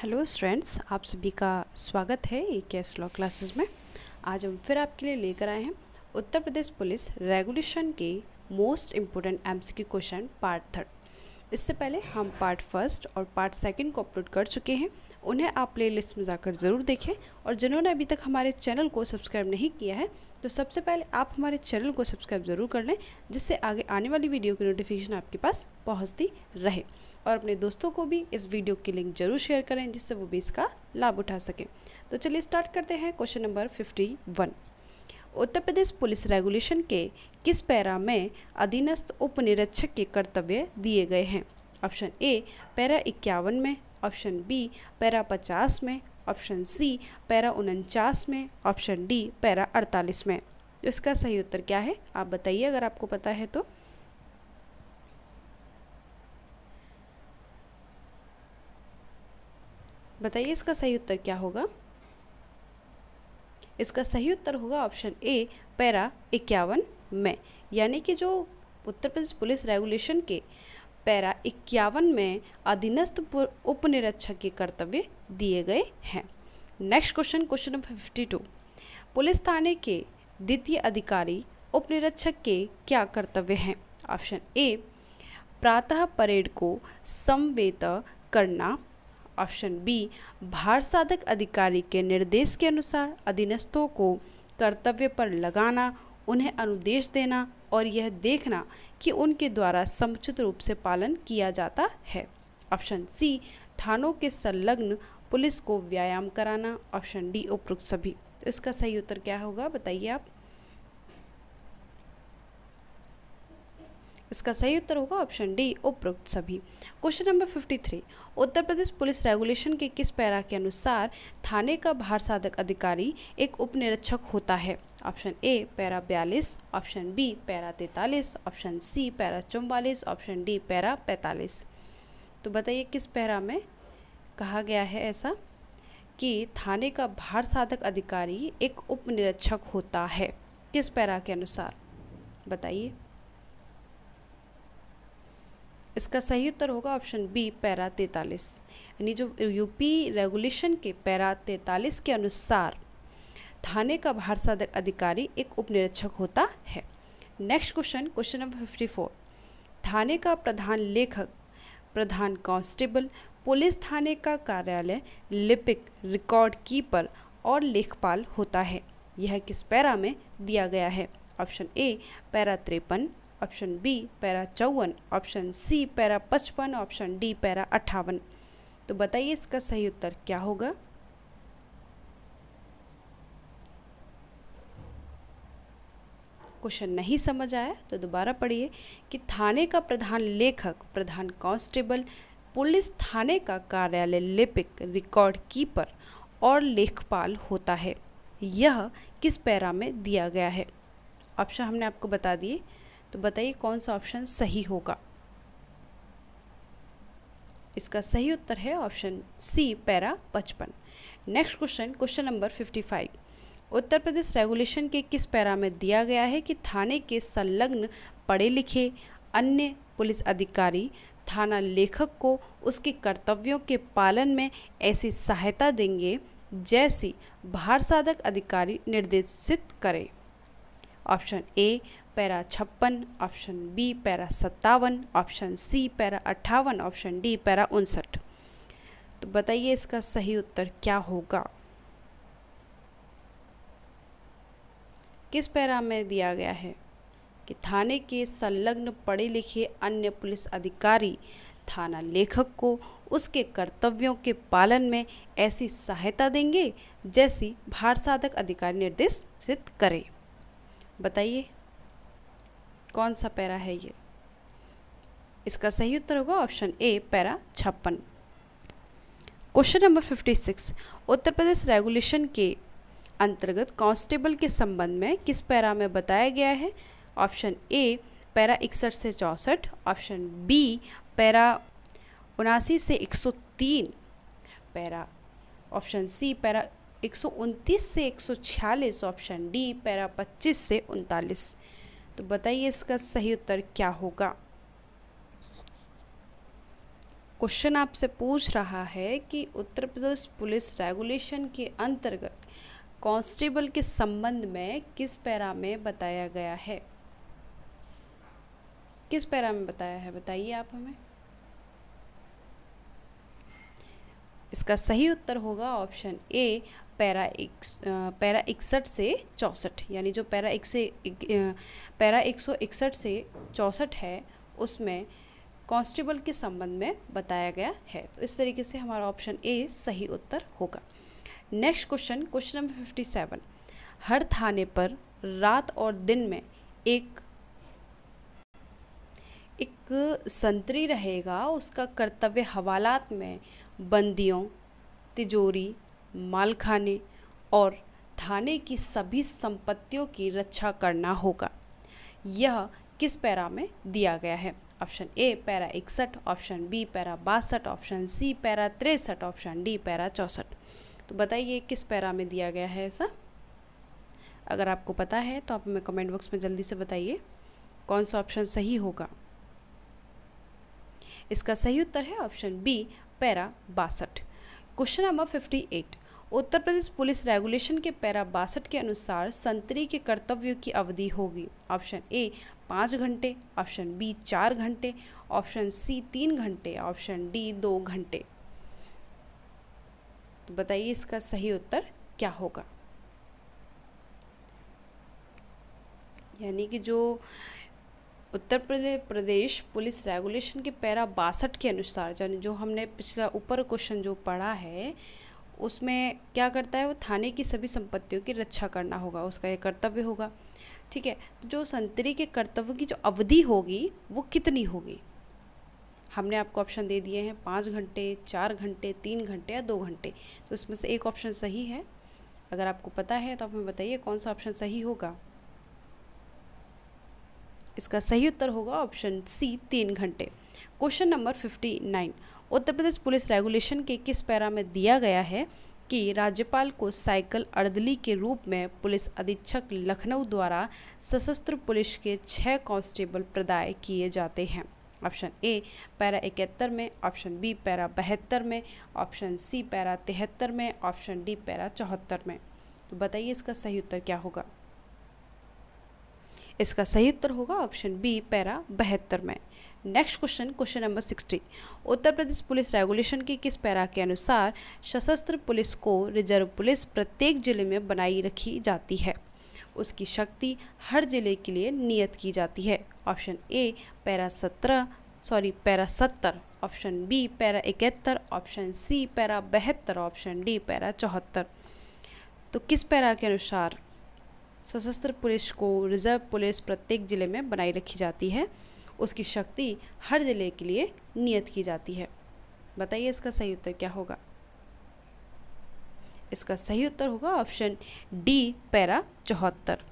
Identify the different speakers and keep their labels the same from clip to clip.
Speaker 1: hello students आप सभी का स्वागत है ए के एस लॉ क्लासेस में आज हम फिर आपके लिए लेकर आए हैं उत्तर प्रदेश पुलिस रेगुलेशन के most important MCQ question part third इससे पहले हम पार्ट फर्स्ट और पार्ट सेकंड को अपलोड कर चुके हैं उन्हें आप प्ले लिस्ट में जाकर ज़रूर देखें और जिन्होंने अभी तक हमारे चैनल को सब्सक्राइब नहीं किया है तो सबसे पहले आप हमारे चैनल को सब्सक्राइब ज़रूर कर लें जिससे आगे आने वाली वीडियो की नोटिफिकेशन आपके पास पहुँचती रहे और अपने दोस्तों को भी इस वीडियो की लिंक जरूर शेयर करें जिससे वो भी इसका लाभ उठा सकें तो चलिए स्टार्ट करते हैं question number fifty one Uttar Pradesh police regulation के किस पैरा में अधीनस्थ उप निरीक्षक के कर्तव्य दिए गए हैं ऑप्शन ए पैरा इक्यावन में ऑप्शन बी पैरा पचास में ऑप्शन सी पैरा उनचास में ऑप्शन डी पैरा अड़तालीस में तो इसका सही उत्तर क्या है आप बताइए अगर आपको पता है तो बताइए इसका सही उत्तर क्या होगा इसका सही उत्तर होगा ऑप्शन ए पैरा इक्यावन में यानी कि जो उत्तर प्रदेश पुलिस रेगुलेशन के पैरा इक्यावन में अधीनस्थ उप निरीक्षक के कर्तव्य दिए गए हैं next question question number fifty two police थाने के द्वितीय अधिकारी उप निरीक्षक के क्या कर्तव्य हैं ऑप्शन ए प्रातः परेड को संवेद करना ऑप्शन बी भार साधक अधिकारी के निर्देश के अनुसार अधीनस्थों को कर्तव्य पर लगाना उन्हें अनुदेश देना और यह देखना कि उनके द्वारा समुचित रूप से पालन किया जाता है ऑप्शन सी थानों के संलग्न पुलिस को व्यायाम कराना ऑप्शन डी उपरोक्त सभी तो इसका सही उत्तर क्या होगा बताइए आप इसका सही उत्तर होगा ऑप्शन डी उपरोक्त सभी question number 53 Uttar Pradesh police regulation के किस पैरा के अनुसार थाने का भार साधक अधिकारी एक उपनिरीक्षक होता है ऑप्शन ए पैरा बयालीस ऑप्शन बी पैरा तैतालीस ऑप्शन सी पैरा चौवालीस ऑप्शन डी पैरा पैंतालीस तो बताइए किस पैरा में कहा गया है ऐसा कि थाने का भार साधक अधिकारी एक उपनिरीक्षक होता है किस पैरा के अनुसार बताइए इसका सही उत्तर होगा ऑप्शन बी पैरा तैतालीस यानी जो यूपी रेगुलेशन के पैरा तैतालीस के अनुसार थाने का साधक अधिकारी एक उपनिरीक्षक होता है next question question number fifty four थाने का प्रधान लेखक प्रधान कांस्टेबल पुलिस थाने का कार्यालय लिपिक रिकॉर्ड कीपर और लेखपाल होता है यह किस पैरा में दिया गया है ऑप्शन ए पैरा तिरपन ऑप्शन बी पैरा चौवन ऑप्शन सी पैरा पचपन ऑप्शन डी पैरा अट्ठावन तो बताइए इसका सही उत्तर क्या होगा क्वेश्चन नहीं समझ आया तो दोबारा पढ़िए कि थाने का प्रधान लेखक प्रधान कांस्टेबल पुलिस थाने का कार्यालय लिपिक रिकॉर्ड कीपर और लेखपाल होता है यह किस पैरा में दिया गया है ऑप्शन हमने आपको बता दिए तो बताइए कौन सा ऑप्शन सही होगा इसका सही उत्तर है ऑप्शन सी पैरा पचपन next question question number fifty five Uttar Pradesh regulation के किस पैरा में दिया गया है कि थाने के संलग्न पढ़े लिखे अन्य पुलिस अधिकारी थाना लेखक को उसके कर्तव्यों के पालन में ऐसी सहायता देंगे जैसी भार साधक अधिकारी निर्देशित करें ऑप्शन ए पैरा छप्पन ऑप्शन बी पैरा सत्तावन ऑप्शन सी पैरा अट्ठावन ऑप्शन डी पैरा उनसठ तो बताइए इसका सही उत्तर क्या होगा किस पैरा में दिया गया है कि थाने के संलग्न पढ़े लिखे अन्य पुलिस अधिकारी थाना लेखक को उसके कर्तव्यों के पालन में ऐसी सहायता देंगे जैसी भारसाधक अधिकारी निर्देशित करें बताइए कौन सा पैरा है ये इसका सही उत्तर होगा ऑप्शन ए पैरा छप्पन question number fifty six Uttar Pradesh regulation के अंतर्गत कांस्टेबल के संबंध में किस पैरा में बताया गया है ऑप्शन ए पैरा इकसठ से चौंसठ ऑप्शन बी पैरा उनासी से 103 पैरा ऑप्शन सी पैरा उनतीस से 146 ऑप्शन डी पैरा 25 से उनतालीस तो बताइए इसका सही उत्तर क्या होगा क्वेश्चन आपसे पूछ रहा है कि उत्तर प्रदेश पुलिस रेगुलेशन के अंतर्गत कांस्टेबल के संबंध में किस पैरा में बताया गया है किस पैरा में बताया है बताइए आप हमें इसका सही उत्तर होगा ऑप्शन ए पैरा एक पैरा इकसठ से चौंसठ यानी जो पैरा एक से पैरा एक सौ इकसठ से चौंसठ है उसमें कांस्टेबल के संबंध में बताया गया है तो इस तरीके से हमारा ऑप्शन ए सही उत्तर होगा next question question number fifty seven हर थाने पर रात और दिन में एक एक संतरी रहेगा उसका कर्तव्य हवालात में बंदियों तिजोरी मालखाने और थाने की सभी संपत्तियों की रक्षा करना होगा यह किस पैरा में दिया गया है ऑप्शन ए पैरा इकसठ ऑप्शन बी पैरा बासठ ऑप्शन सी पैरा तिरसठ ऑप्शन डी पैरा चौंसठ तो बताइए किस पैरा में दिया गया है ऐसा अगर आपको पता है तो आप हमें कमेंट बॉक्स में जल्दी से बताइए कौन सा ऑप्शन सही होगा इसका सही उत्तर है ऑप्शन बी पैरा बासठ question number fifty eight Uttar Pradesh police regulation के पैरा बासठ के अनुसार संतरी के कर्तव्यों की अवधि होगी ऑप्शन ए पाँच घंटे ऑप्शन बी चार घंटे ऑप्शन सी तीन घंटे ऑप्शन डी दो घंटे तो बताइए इसका सही उत्तर क्या होगा यानी कि जो उत्तर प्रदेश पुलिस रेगुलेशन के पैरा बासठ के अनुसार यानी जो हमने पिछला ऊपर क्वेश्चन जो पढ़ा है उसमें क्या करता है वो थाने की सभी संपत्तियों की रक्षा करना होगा उसका ये कर्तव्य होगा ठीक है तो जो संतरी के कर्तव्य की जो अवधि होगी वो कितनी होगी हमने आपको ऑप्शन दे दिए हैं पाँच घंटे चार घंटे तीन घंटे या दो घंटे तो उसमें से एक ऑप्शन सही है अगर आपको पता है तो आप हमें बताइए कौन सा ऑप्शन सही होगा इसका सही उत्तर होगा ऑप्शन सी तीन घंटे question number fifty nine Uttar Pradesh police regulation के किस पैरा में दिया गया है कि राज्यपाल को साइकिल अर्दली के रूप में पुलिस अधीक्षक लखनऊ द्वारा सशस्त्र पुलिस के छः कांस्टेबल प्रदाय किए जाते हैं ऑप्शन ए पैरा इकहत्तर में ऑप्शन बी पैरा बहत्तर में ऑप्शन सी पैरा तिहत्तर में ऑप्शन डी पैरा चौहत्तर में तो बताइए इसका सही उत्तर क्या होगा इसका सही उत्तर होगा ऑप्शन बी पैरा बहत्तर में next question question number sixty Uttar Pradesh police regulation के किस पैरा के अनुसार सशस्त्र पुलिस को रिजर्व पुलिस प्रत्येक जिले में बनाई रखी जाती है उसकी शक्ति हर जिले के लिए नियत की जाती है ऑप्शन ए पैरा सत्रह सॉरी पैरा सत्तर ऑप्शन बी पैरा इकहत्तर ऑप्शन सी पैरा बहत्तर ऑप्शन डी पैरा चौहत्तर तो किस पैरा के अनुसार सशस्त्र पुलिस को रिजर्व पुलिस प्रत्येक ज़िले में बनाई रखी जाती है उसकी शक्ति हर जिले के लिए नियत की जाती है बताइए इसका सही उत्तर क्या होगा इसका सही उत्तर होगा ऑप्शन डी पैरा चौहत्तर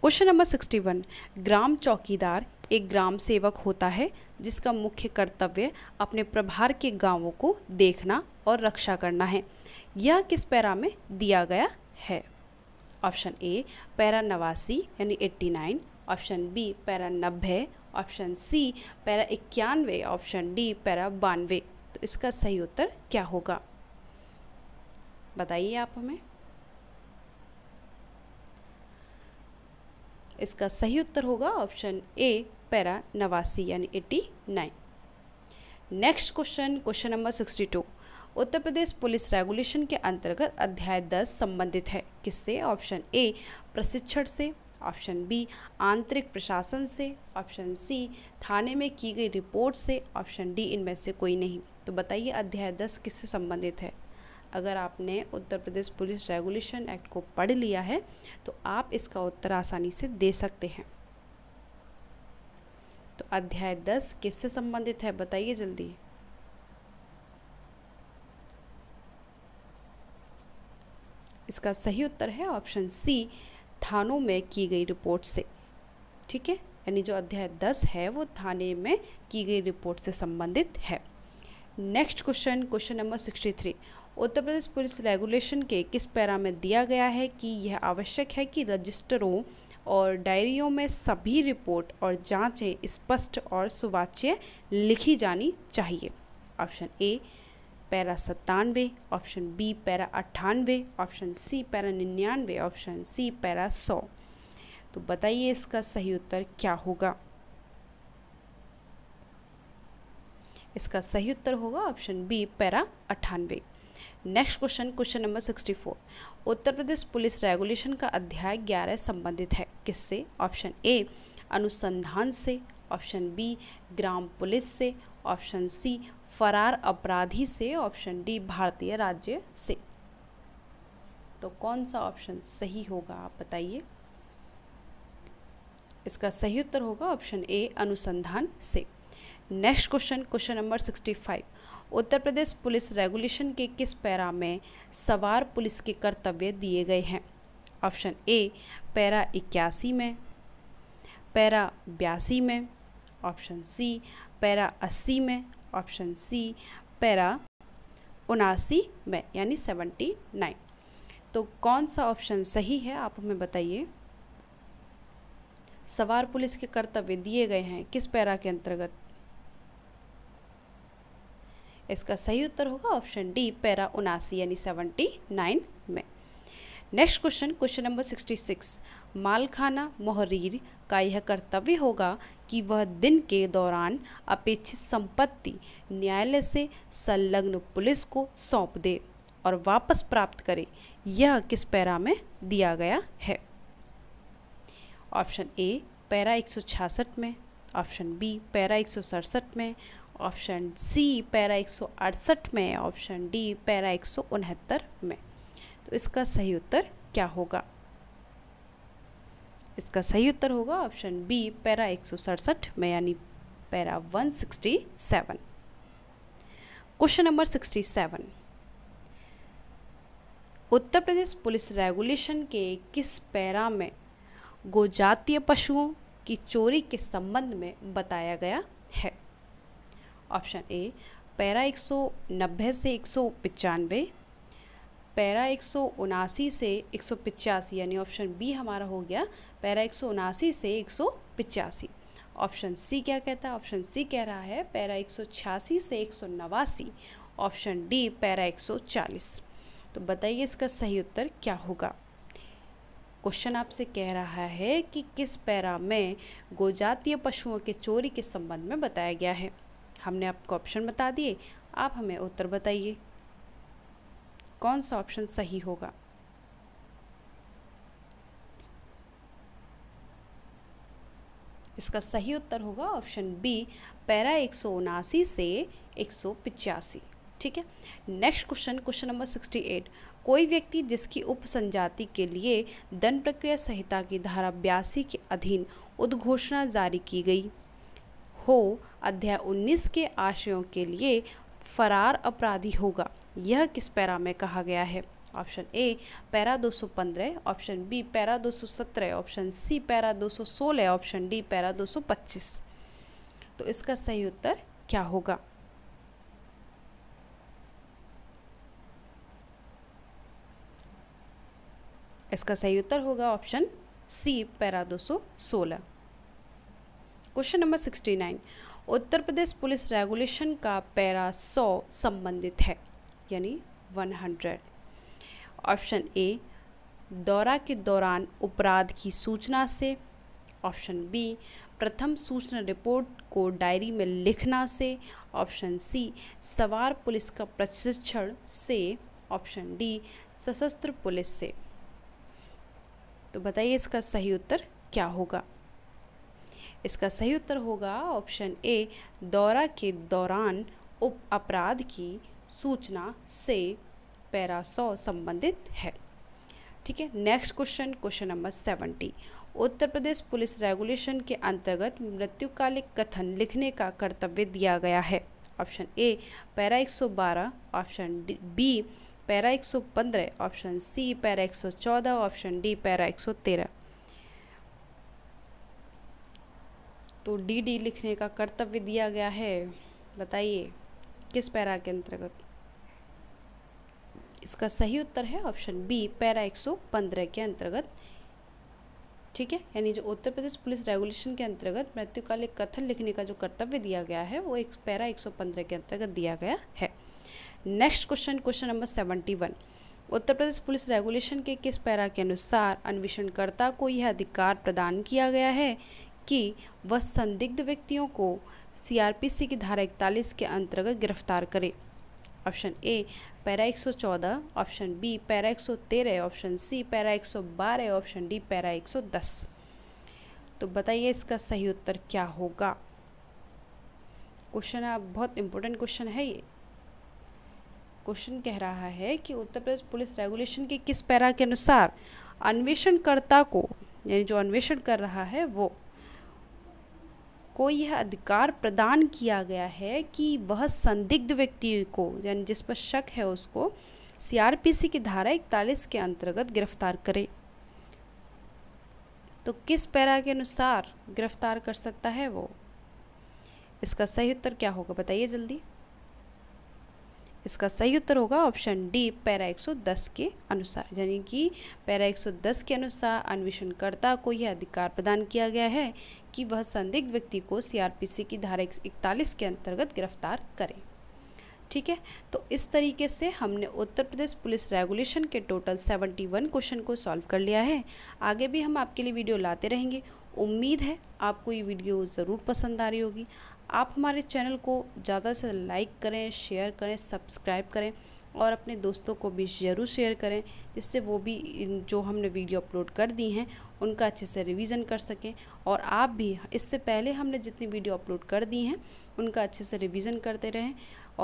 Speaker 1: क्वेश्चन नंबर सिक्सटी वन ग्राम चौकीदार एक ग्राम सेवक होता है जिसका मुख्य कर्तव्य अपने प्रभार के गांवों को देखना और रक्षा करना है यह किस पैरा में दिया गया है ऑप्शन ए पैरा नवासी यानी eighty nine option B para नब्बे ऑप्शन सी पैरा इक्यानवे ऑप्शन डी पैरा बानवे तो इसका सही उत्तर क्या होगा बताइए आप हमें इसका सही उत्तर होगा ऑप्शन ए पैरा नवासी यानी eighty nine next question question number sixty two Uttar Pradesh police regulation के अंतर्गत अध्याय दस संबंधित है किससे ऑप्शन ए प्रशिक्षण से ऑप्शन बी आंतरिक प्रशासन से ऑप्शन सी थाने में की गई रिपोर्ट से ऑप्शन डी इनमें से कोई नहीं तो बताइए अध्याय दस किससे संबंधित है अगर आपने Uttar Pradesh police regulation act को पढ़ लिया है तो आप इसका उत्तर आसानी से दे सकते हैं तो अध्याय दस किससे संबंधित है बताइए जल्दी इसका सही उत्तर है ऑप्शन सी थानों में की गई रिपोर्ट से ठीक है यानी जो अध्याय दस है वो थाने में की गई रिपोर्ट से संबंधित है next question question number sixty three Uttar Pradesh police regulation के किस पैरा में दिया गया है कि यह आवश्यक है कि रजिस्टरों और डायरियों में सभी रिपोर्ट और जांचें स्पष्ट और सुवाच्य लिखी जानी चाहिए ऑप्शन ए पैरा सत्तानवे ऑप्शन बी पैरा अट्ठानवे ऑप्शन सी पैरा निन्यानवे ऑप्शन सी पैरा सौ तो बताइए इसका सही उत्तर क्या होगा इसका सही उत्तर होगा ऑप्शन बी पैरा अट्ठानवे next question question number sixty four Uttar Pradesh police regulation का अध्याय ग्यारह संबंधित है किससे ऑप्शन ए अनुसंधान से ऑप्शन बी ग्राम पुलिस से ऑप्शन सी फरार अपराधी से ऑप्शन डी भारतीय राज्य से तो कौन सा ऑप्शन सही होगा आप बताइए इसका सही उत्तर होगा ऑप्शन ए अनुसंधान से next question question number sixty five Uttar Pradesh police regulation के किस पैरा में सवार पुलिस के कर्तव्य दिए गए हैं ऑप्शन ए पैरा इक्यासी में पैरा बयासी में ऑप्शन सी पैरा अस्सी में ऑप्शन सी पैरा उनासी में यानी सेवेंटी नाइन तो कौन सा ऑप्शन सही है आप हमें बताइए सवार पुलिस के कर्तव्य दिए गए हैं किस पैरा के अंतर्गत इसका सही उत्तर होगा ऑप्शन डी पैरा उनासी यानी सेवेंटी नाइन में next question question number sixty six मालखाना मोहरीर का यह कर्तव्य होगा कि वह दिन के दौरान अपेक्षित संपत्ति न्यायालय से संलग्न पुलिस को सौंप दे और वापस प्राप्त करे यह किस पैरा में दिया गया है ऑप्शन ए पैरा एक में ऑप्शन बी पैरा एक में ऑप्शन सी पैरा एक में ऑप्शन डी पैरा एक में तो इसका सही उत्तर क्या होगा इसका सही उत्तर होगा ऑप्शन बी पैरा एक में यानी para 167 question number 67 Uttar Pradesh police regulation के किस पैरा में गोजातीय पशुओं की चोरी के संबंध में बताया गया है ऑप्शन ए पैरा 190 से एक पैरा एक से एक यानी ऑप्शन बी हमारा हो गया पैरा एक से एक ऑप्शन सी क्या कहता है ऑप्शन सी कह रहा है पैरा एक से एक ऑप्शन डी पैरा एक तो बताइए इसका सही उत्तर क्या होगा क्वेश्चन आपसे कह रहा है कि किस पैरा में गोजातीय पशुओं के चोरी के संबंध में बताया गया है हमने आपको ऑप्शन बता दिए आप हमें उत्तर बताइए कौन सा ऑप्शन सही होगा इसका सही उत्तर होगा ऑप्शन बी पैरा एक से एक ठीक है नेक्स्ट क्वेश्चन क्वेश्चन नंबर 68 कोई व्यक्ति जिसकी उपसंजाति के लिए दंड प्रक्रिया संहिता की धारा बयासी के अधीन उद्घोषणा जारी की गई हो अध्याय 19 के आशयों के लिए फरार अपराधी होगा यह किस पैरा में कहा गया है option A para 215 option B para 217 option C para 216 option D para 225 तो इसका सही उत्तर क्या होगा इसका सही उत्तर होगा option C para 216 question number 69 Uttar Pradesh police regulation का पैरा 100 संबंधित है यानी 100 ऑप्शन ए दौरा के दौरान अपराध की सूचना से ऑप्शन बी प्रथम सूचना रिपोर्ट को डायरी में लिखना से ऑप्शन सी सवार पुलिस का प्रशिक्षण से ऑप्शन डी सशस्त्र पुलिस से तो बताइए इसका सही उत्तर क्या होगा इसका सही उत्तर होगा ऑप्शन ए दौरा के दौरान उप अपराध की सूचना से पैरा सौ संबंधित है ठीक है next question question number seventy Uttar Pradesh police regulation के अंतर्गत मृत्युकालिक कथन लिखने का कर्तव्य दिया गया है option A para 112 option B para 115 option C para 114 option D para 113 तो डी डी लिखने का कर्तव्य दिया गया है बताइए किस पैरा के अंतर्गत इसका सही उत्तर है ऑप्शन बी पैरा 115 के अंतर्गत ठीक है यानी जो उत्तर प्रदेश पुलिस रेगुलेशन के अंतर्गत मृत्युकालिक कथन लिखने का जो कर्तव्य दिया गया है वो एक पैरा 115 के अंतर्गत दिया गया है next question question number 71 Uttar Pradesh police regulation के किस पैरा के अनुसार अन्वेषणकर्ता को यह अधिकार प्रदान किया गया है कि वह संदिग्ध व्यक्तियों को सीआरपीसी की धारा इकतालीस के अंतर्गत गिरफ्तार करे option A para 114 option B para 113 option C para 112 option D para 110 तो बताइए इसका सही उत्तर क्या होगा क्वेश्चन आप बहुत इम्पोर्टेंट क्वेश्चन है ये क्वेश्चन कह रहा है कि उत्तर प्रदेश पुलिस रेगुलेशन के किस पैरा के अनुसार अन्वेषणकर्ता को यानी जो अन्वेषण कर रहा है वो को यह अधिकार प्रदान किया गया है कि वह संदिग्ध व्यक्ति को यानी जिस पर शक है उसको सीआरपीसी की धारा इकतालीस के अंतर्गत गिरफ्तार करे तो किस पैरा के अनुसार गिरफ्तार कर सकता है वो इसका सही उत्तर क्या होगा बताइए जल्दी इसका सही उत्तर होगा ऑप्शन डी पैरा 110 के अनुसार यानी कि पैरा 110 के अनुसार अन्वेषणकर्ता को यह अधिकार प्रदान किया गया है कि वह संदिग्ध व्यक्ति को सीआरपीसी की धारा इकतालीस के अंतर्गत गिरफ्तार करे ठीक है तो इस तरीके से हमने उत्तर प्रदेश पुलिस रेगुलेशन के टोटल 71 क्वेश्चन को सॉल्व कर लिया है आगे भी हम आपके लिए वीडियो लाते रहेंगे उम्मीद है आपको ये वीडियो ज़रूर पसंद आ रही होगी आप हमारे चैनल को ज़्यादा से लाइक करें शेयर करें सब्सक्राइब करें और अपने दोस्तों को भी ज़रूर शेयर करें जिससे वो भी जो हमने वीडियो अपलोड कर दी हैं उनका अच्छे से रिवीजन कर सकें और आप भी इससे पहले हमने जितनी वीडियो अपलोड कर दी हैं उनका अच्छे से रिवीजन करते रहें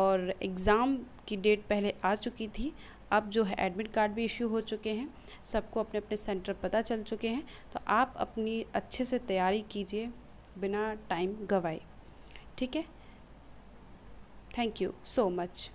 Speaker 1: और एग्ज़ाम की डेट पहले आ चुकी थी अब जो है एडमिट कार्ड भी इश्यू हो चुके हैं सबको अपने अपने सेंटर पता चल चुके हैं तो आप अपनी अच्छे से तैयारी कीजिए बिना टाइम गवाए ठीक है थैंक यू सो मच